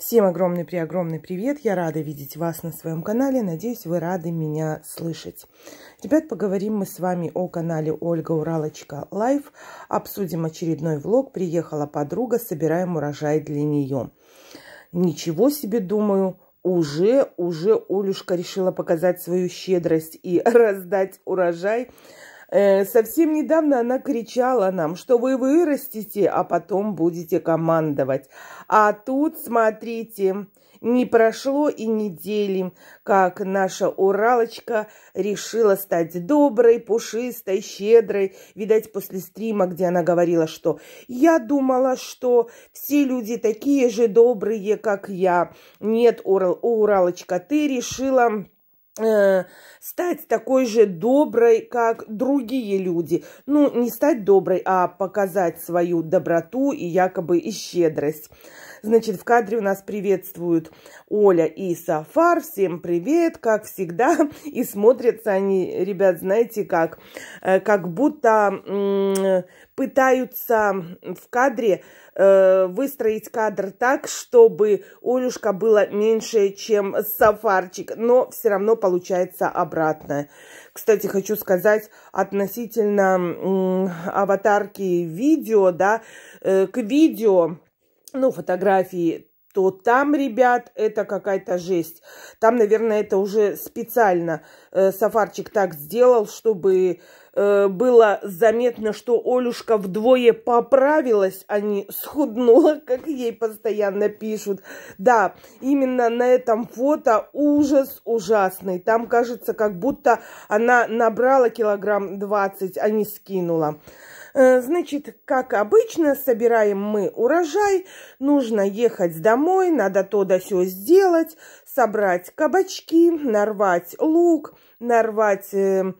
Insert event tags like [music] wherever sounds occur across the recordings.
Всем огромный-преогромный привет! Я рада видеть вас на своем канале. Надеюсь, вы рады меня слышать. Ребят, поговорим мы с вами о канале Ольга Уралочка Лайф. Обсудим очередной влог. Приехала подруга, собираем урожай для нее. Ничего себе, думаю, уже, уже Олюшка решила показать свою щедрость и [laughs] раздать урожай Э, совсем недавно она кричала нам, что вы вырастете, а потом будете командовать. А тут, смотрите, не прошло и недели, как наша Уралочка решила стать доброй, пушистой, щедрой. Видать, после стрима, где она говорила, что «Я думала, что все люди такие же добрые, как я». Нет, Урал, Уралочка, ты решила Э, стать такой же доброй, как другие люди. Ну, не стать доброй, а показать свою доброту и якобы и щедрость. Значит, в кадре у нас приветствуют Оля и Сафар. Всем привет, как всегда. [laughs] И смотрятся они, ребят, знаете как? Э, как будто пытаются в кадре э, выстроить кадр так, чтобы Олюшка была меньше, чем Сафарчик. Но все равно получается обратное. Кстати, хочу сказать относительно аватарки видео, да, э, к видео ну, фотографии, то там, ребят, это какая-то жесть. Там, наверное, это уже специально э, Сафарчик так сделал, чтобы э, было заметно, что Олюшка вдвое поправилась, а не схуднула, [laughs] как ей постоянно пишут. Да, именно на этом фото ужас ужасный. Там кажется, как будто она набрала килограмм 20, а не скинула. Э, значит, как обычно, собираем мы урожай, нужно ехать домой, надо то да сё сделать, собрать кабачки, нарвать лук, нарвать э,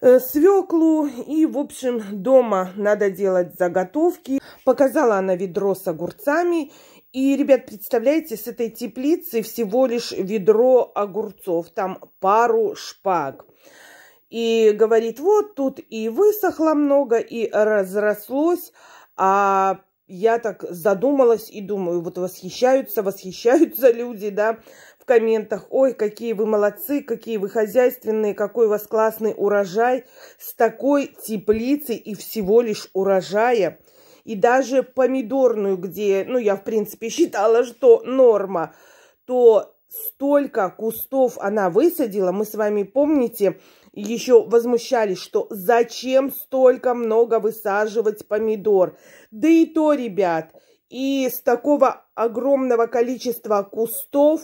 э, свеклу и, в общем, дома надо делать заготовки. Показала она ведро с огурцами и, ребят, представляете, с этой теплицы всего лишь ведро огурцов, там пару шпаг и говорит, вот тут и высохло много, и разрослось, а я так задумалась и думаю, вот восхищаются, восхищаются люди, да, в комментах, ой, какие вы молодцы, какие вы хозяйственные, какой у вас классный урожай с такой теплицей и всего лишь урожая. И даже помидорную, где, ну, я, в принципе, [laughs] считала, что норма, то столько кустов она высадила. Мы с вами, помните, еще возмущались, что зачем столько много высаживать помидор. Да и то, ребят, и с такого огромного количества кустов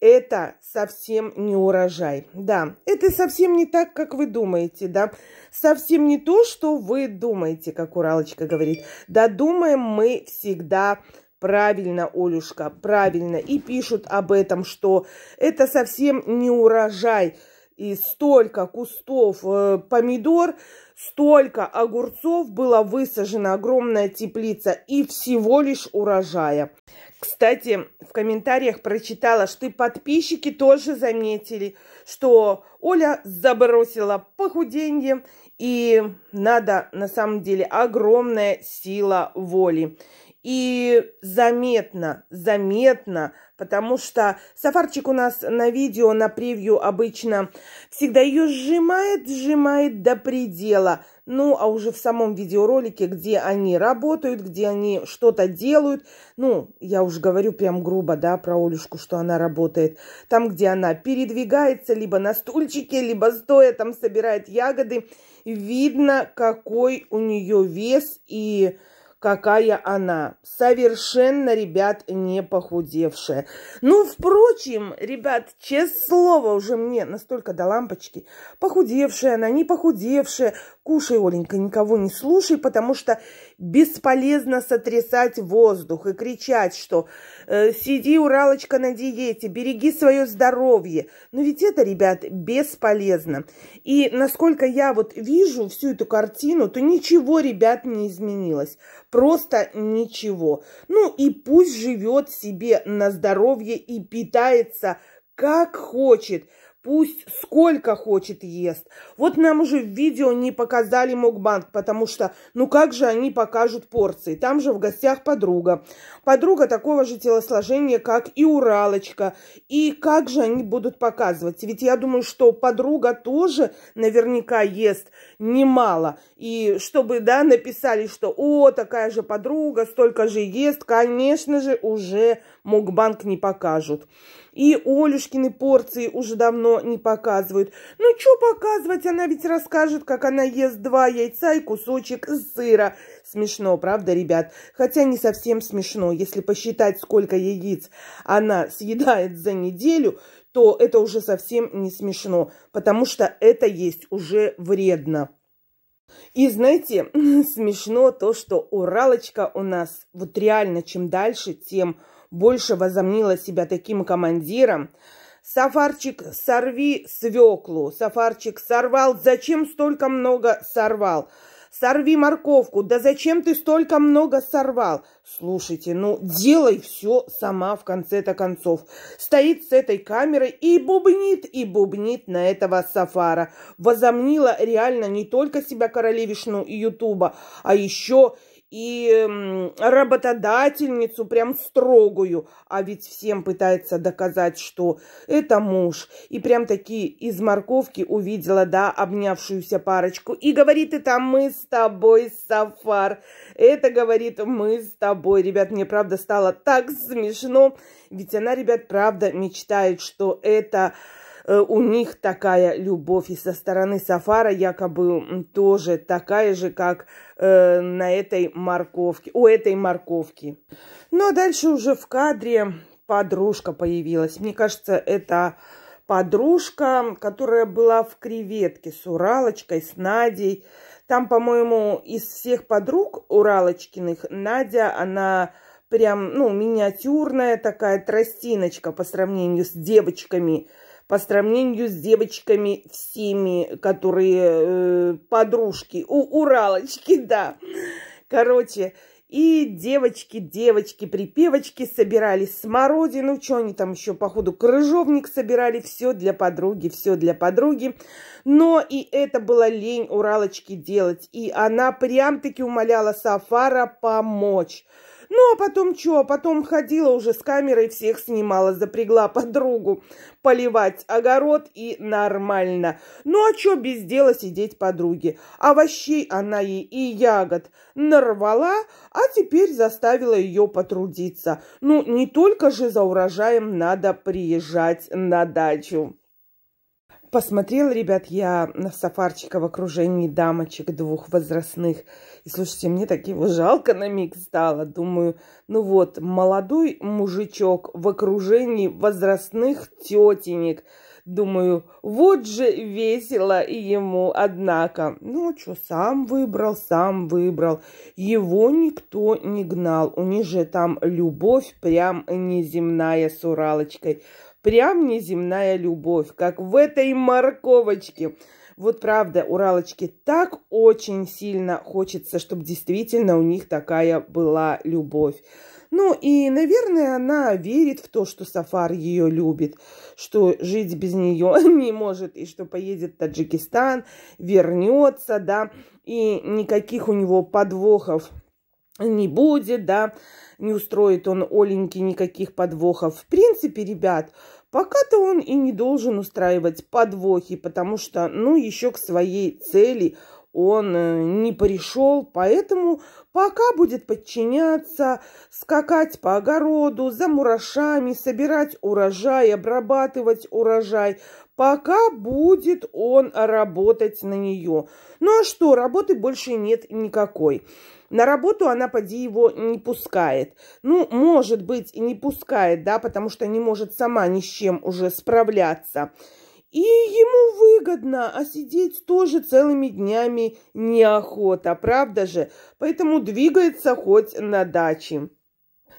это совсем не урожай. Да, это совсем не так, как вы думаете, да. Совсем не то, что вы думаете, как Уралочка говорит. Да, думаем мы всегда Правильно, Олюшка, правильно. И пишут об этом, что это совсем не урожай. И столько кустов э, помидор, столько огурцов было высажена огромная теплица и всего лишь урожая. Кстати, в комментариях прочитала, что и подписчики тоже заметили, что Оля забросила похуденье и надо на самом деле огромная сила воли. И заметно, заметно, потому что сафарчик у нас на видео, на превью обычно всегда ее сжимает, сжимает до предела. Ну, а уже в самом видеоролике, где они работают, где они что-то делают, ну, я уже говорю прям грубо, да, про Олюшку, что она работает. Там, где она передвигается, либо на стульчике, либо стоя там собирает ягоды, видно, какой у нее вес и какая она. Совершенно, ребят, не похудевшая. Ну, впрочем, ребят, честное слово уже мне настолько до лампочки. Похудевшая она, не похудевшая. Кушай, Оленька, никого не слушай, потому что Бесполезно сотрясать воздух и кричать, что э, «сиди, Уралочка, на диете, береги свое здоровье». Но ведь это, ребят, бесполезно. И насколько я вот вижу всю эту картину, то ничего, ребят, не изменилось. Просто ничего. Ну и пусть живет себе на здоровье и питается как хочет – пусть сколько хочет ест. Вот нам уже в видео не показали мукбанг, потому что, ну как же они покажут порции? Там же в гостях подруга. Подруга такого же телосложения, как и Уралочка. И как же они будут показывать? Ведь я думаю, что подруга тоже наверняка ест немало. И чтобы, да, написали, что «О, такая же подруга, столько же ест», конечно же, уже мукбанг не покажут и Олюшкины порции уже давно не показывают. Ну, что показывать, она ведь расскажет, как она ест два яйца и кусочек сыра. Смешно, правда, ребят? Хотя не совсем смешно. Если посчитать, сколько яиц она съедает за неделю, то это уже совсем не смешно, потому что это есть уже вредно. И знаете, [laughs] смешно то, что Уралочка у нас вот реально чем дальше, тем больше возомнила себя таким командиром. Сафарчик, сорви свеклу. Сафарчик, сорвал. Зачем столько много сорвал? Сорви морковку. Да зачем ты столько много сорвал? Слушайте, ну делай все сама в конце-то концов. Стоит с этой камерой и бубнит, и бубнит на этого Сафара. Возомнила реально не только себя королевишну Ютуба, а еще и работодательницу прям строгую, а ведь всем пытается доказать, что это муж. И прям такие из морковки увидела, да, обнявшуюся парочку. И говорит это мы с тобой, Сафар. Это говорит мы с тобой. Ребят, мне правда стало так смешно. Ведь она, ребят, правда мечтает, что это Э, у них такая любовь. И со стороны Сафара якобы тоже такая же, как э, на этой морковке, у этой морковки. Но ну, а дальше уже в кадре подружка появилась. Мне кажется, это подружка, которая была в креветке с Уралочкой, с Надей. Там, по-моему, из всех подруг Уралочкиных Надя, она прям, ну, миниатюрная такая тростиночка по сравнению с девочками по сравнению с девочками всеми, которые э, подружки, у Уралочки, [laughs] да. Короче, и девочки, девочки, припевочки собирали смородину, что они там еще, походу, крыжовник собирали, все для подруги, все для подруги. Но и это была лень Уралочки делать, и она прям-таки умоляла Сафара помочь. Ну, а потом что? потом ходила уже с камерой, всех снимала, запрягла подругу поливать огород и нормально. Ну, а что без дела сидеть подруге? Овощей она ей и ягод нарвала, а теперь заставила ее потрудиться. Ну, не только же за урожаем надо приезжать на дачу посмотрела, ребят, я на сафарчика в окружении дамочек двух возрастных. И слушайте, мне так его жалко на миг стало. Думаю, ну вот, молодой мужичок в окружении возрастных тетенек. Думаю, вот же весело и ему, однако. Ну, что, сам выбрал, сам выбрал. Его никто не гнал. У них же там любовь прям неземная с Уралочкой. Прям неземная любовь, как в этой морковочке. Вот правда, Уралочки так очень сильно хочется, чтобы действительно у них такая была любовь. Ну и, наверное, она верит в то, что Сафар ее любит, что жить без нее [laughs] не может, и что поедет в Таджикистан, вернется, да, и никаких у него подвохов не будет, да, не устроит он Оленьке никаких подвохов. В принципе, ребят, пока-то он и не должен устраивать подвохи, потому что, ну, еще к своей цели он э, не пришел, поэтому пока будет подчиняться, скакать по огороду, за мурашами, собирать урожай, обрабатывать урожай, пока будет он работать на нее. Ну а что, работы больше нет никакой. На работу она, поди, его не пускает. Ну, может быть, и не пускает, да, потому что не может сама ни с чем уже справляться. И ему выгодно, а сидеть тоже целыми днями неохота, правда же? Поэтому двигается хоть на даче.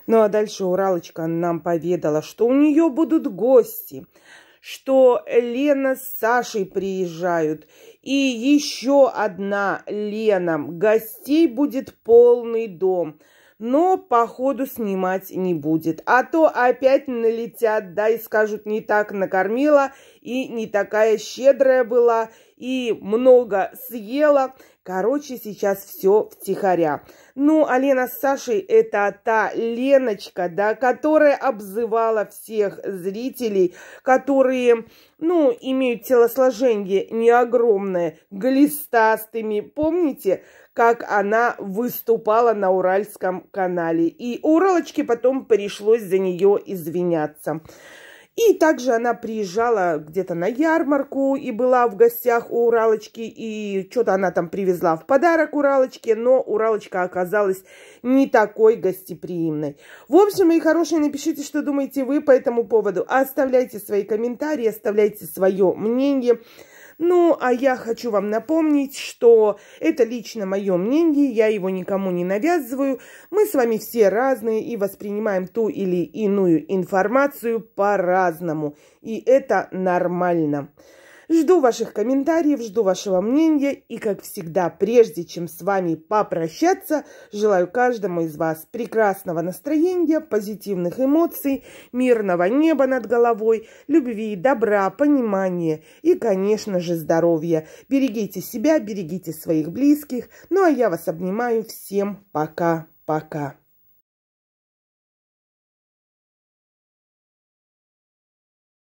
Ну а дальше Уралочка нам поведала, что у нее будут гости – что Лена с Сашей приезжают, и еще одна Лена. Гостей будет полный дом, но походу снимать не будет. А то опять налетят, да, и скажут, не так накормила, и не такая щедрая была, и много съела. Короче, сейчас все втихаря. Ну, а Лена с Сашей – это та Леночка, да, которая обзывала всех зрителей, которые, ну, имеют телосложение не огромное, глистастыми. Помните, как она выступала на Уральском канале? И Уралочке потом пришлось за нее извиняться. И также она приезжала где-то на ярмарку и была в гостях у Уралочки, и что-то она там привезла в подарок Уралочке, но Уралочка оказалась не такой гостеприимной. В общем, мои хорошие, напишите, что думаете вы по этому поводу. Оставляйте свои комментарии, оставляйте свое мнение. Ну, а я хочу вам напомнить, что это лично мое мнение, я его никому не навязываю. Мы с вами все разные и воспринимаем ту или иную информацию по-разному. И это нормально. Жду ваших комментариев, жду вашего мнения и, как всегда, прежде чем с вами попрощаться, желаю каждому из вас прекрасного настроения, позитивных эмоций, мирного неба над головой, любви, добра, понимания и, конечно же, здоровья. Берегите себя, берегите своих близких. Ну а я вас обнимаю. Всем пока-пока.